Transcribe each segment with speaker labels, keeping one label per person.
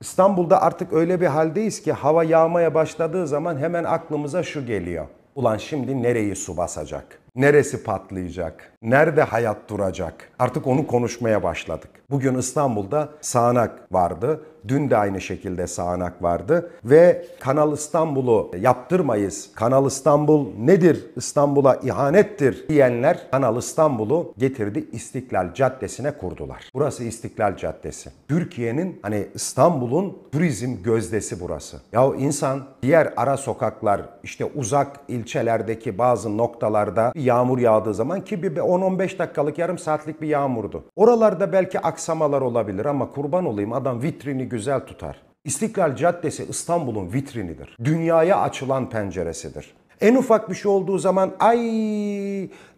Speaker 1: İstanbul'da artık öyle bir haldeyiz ki hava yağmaya başladığı zaman hemen aklımıza şu geliyor. Ulan şimdi nereyi su basacak? Neresi patlayacak? Nerede hayat duracak? Artık onu konuşmaya başladık. Bugün İstanbul'da sağanak vardı. Dün de aynı şekilde sağanak vardı ve Kanal İstanbul'u yaptırmayız. Kanal İstanbul nedir? İstanbul'a ihanettir diyenler Kanal İstanbul'u getirdi İstiklal Caddesi'ne kurdular. Burası İstiklal Caddesi. Türkiye'nin hani İstanbul'un turizm gözdesi burası. Ya insan diğer ara sokaklar işte uzak ilçelerdeki bazı noktalarda yağmur yağdığı zaman ki bir 10-15 dakikalık yarım saatlik bir yağmurdu. Oralarda belki aksamalar olabilir ama kurban olayım adam vitrini güzel tutar. İstiklal Caddesi İstanbul'un vitrinidir. Dünyaya açılan penceresidir. En ufak bir şey olduğu zaman ay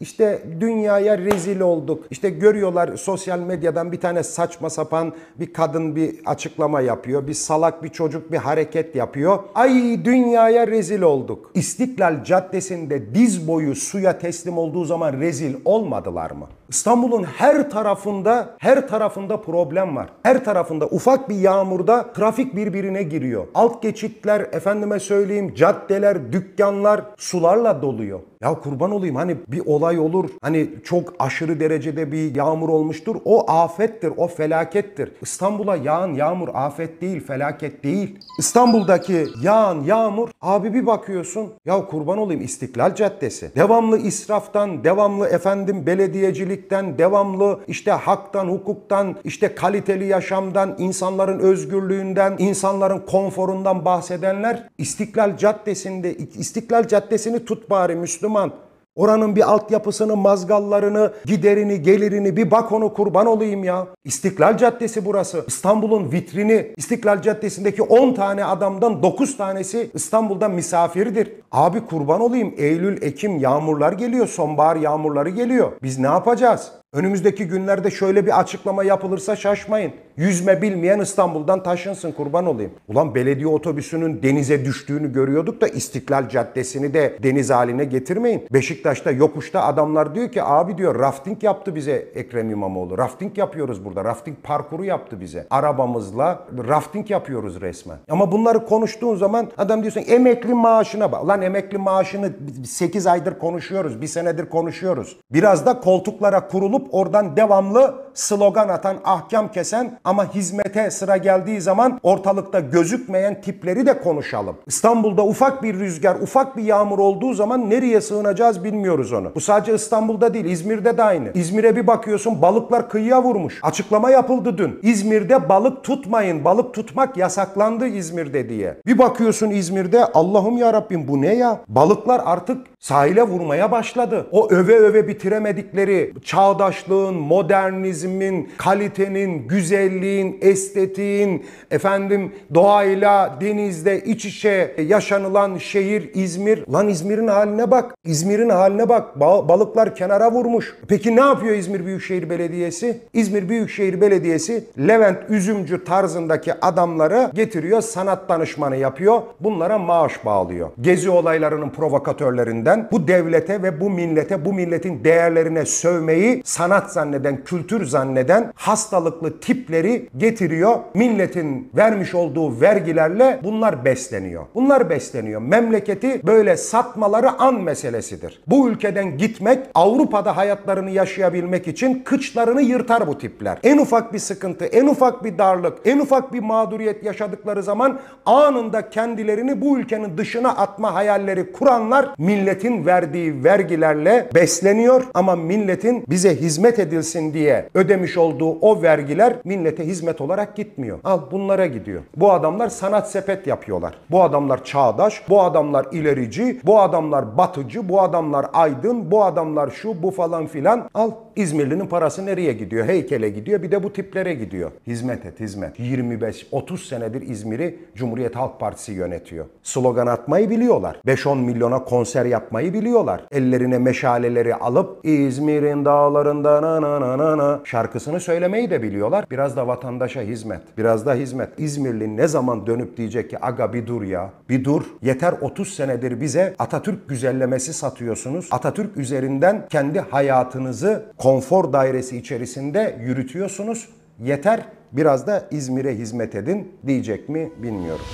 Speaker 1: işte dünyaya rezil olduk. İşte görüyorlar sosyal medyadan bir tane saçma sapan bir kadın bir açıklama yapıyor. Bir salak bir çocuk bir hareket yapıyor. Ay dünyaya rezil olduk. İstiklal Caddesi'nde diz boyu suya teslim olduğu zaman rezil olmadılar mı? İstanbul'un her tarafında her tarafında problem var. Her tarafında ufak bir yağmurda trafik birbirine giriyor. Alt geçitler efendime söyleyeyim caddeler, dükkanlar sularla doluyor. Ya kurban olayım hani bir olay olur. Hani çok aşırı derecede bir yağmur olmuştur. O afettir, o felakettir. İstanbul'a yağan yağmur afet değil, felaket değil. İstanbul'daki yağan yağmur abi bir bakıyorsun. Ya kurban olayım İstiklal Caddesi. Devamlı israftan, devamlı efendim belediyecilikten, devamlı işte haktan, hukuktan, işte kaliteli yaşamdan, insanların özgürlüğünden, insanların konforundan bahsedenler İstiklal Caddesi'nde İstiklal Caddesi'ni tut bari Müslüman Süleyman. Oranın bir altyapısını, mazgallarını, giderini, gelirini bir bak onu kurban olayım ya. İstiklal Caddesi burası. İstanbul'un vitrini. İstiklal Caddesi'ndeki 10 tane adamdan 9 tanesi İstanbul'da misafirdir. Abi kurban olayım Eylül, Ekim yağmurlar geliyor. Sonbahar yağmurları geliyor. Biz ne yapacağız? Önümüzdeki günlerde şöyle bir açıklama yapılırsa şaşmayın. Yüzme bilmeyen İstanbul'dan taşınsın kurban olayım. Ulan belediye otobüsünün denize düştüğünü görüyorduk da İstiklal Caddesi'ni de deniz haline getirmeyin. Beşiktaş'ta yokuşta adamlar diyor ki abi diyor rafting yaptı bize Ekrem İmamoğlu. Rafting yapıyoruz burada. Rafting parkuru yaptı bize. Arabamızla rafting yapıyoruz resmen. Ama bunları konuştuğun zaman adam diyorsun emekli maaşına bak. Lan emekli maaşını 8 aydır konuşuyoruz. Bir senedir konuşuyoruz. Biraz da koltuklara kurulup oradan devamlı slogan atan, ahkam kesen ama hizmete sıra geldiği zaman ortalıkta gözükmeyen tipleri de konuşalım. İstanbul'da ufak bir rüzgar, ufak bir yağmur olduğu zaman nereye sığınacağız bilmiyoruz onu. Bu sadece İstanbul'da değil, İzmir'de de aynı. İzmir'e bir bakıyorsun balıklar kıyıya vurmuş. Açıklama yapıldı dün. İzmir'de balık tutmayın, balık tutmak yasaklandı İzmir'de diye. Bir bakıyorsun İzmir'de Allah'ım ya Rabbim bu ne ya? Balıklar artık sahile vurmaya başladı. O öve öve bitiremedikleri çağdaşlığın, modernizmin, kalitenin, güzel güzelliğin, estetiğin, efendim doğayla, denizde iç içe yaşanılan şehir İzmir. Lan İzmir'in haline bak. İzmir'in haline bak. balıklar kenara vurmuş. Peki ne yapıyor İzmir Büyükşehir Belediyesi? İzmir Büyükşehir Belediyesi Levent Üzümcü tarzındaki adamları getiriyor, sanat danışmanı yapıyor. Bunlara maaş bağlıyor. Gezi olaylarının provokatörlerinden bu devlete ve bu millete, bu milletin değerlerine sövmeyi sanat zanneden, kültür zanneden hastalıklı tiple gelirleri getiriyor. Milletin vermiş olduğu vergilerle bunlar besleniyor. Bunlar besleniyor. Memleketi böyle satmaları an meselesidir. Bu ülkeden gitmek Avrupa'da hayatlarını yaşayabilmek için kıçlarını yırtar bu tipler. En ufak bir sıkıntı, en ufak bir darlık, en ufak bir mağduriyet yaşadıkları zaman anında kendilerini bu ülkenin dışına atma hayalleri kuranlar milletin verdiği vergilerle besleniyor ama milletin bize hizmet edilsin diye ödemiş olduğu o vergiler millet devlete hizmet olarak gitmiyor. Al bunlara gidiyor. Bu adamlar sanat sepet yapıyorlar. Bu adamlar çağdaş, bu adamlar ilerici, bu adamlar batıcı, bu adamlar aydın, bu adamlar şu bu falan filan. Al İzmirli'nin parası nereye gidiyor? Heykele gidiyor bir de bu tiplere gidiyor. Hizmet et hizmet. 25-30 senedir İzmir'i Cumhuriyet Halk Partisi yönetiyor. Slogan atmayı biliyorlar. 5-10 milyona konser yapmayı biliyorlar. Ellerine meşaleleri alıp İzmir'in dağlarında na na na na şarkısını söylemeyi de biliyorlar. Biraz da da vatandaşa hizmet. Biraz da hizmet. İzmirli ne zaman dönüp diyecek ki aga bir dur ya. Bir dur. Yeter 30 senedir bize Atatürk güzellemesi satıyorsunuz. Atatürk üzerinden kendi hayatınızı konfor dairesi içerisinde yürütüyorsunuz. Yeter biraz da İzmir'e hizmet edin diyecek mi bilmiyorum.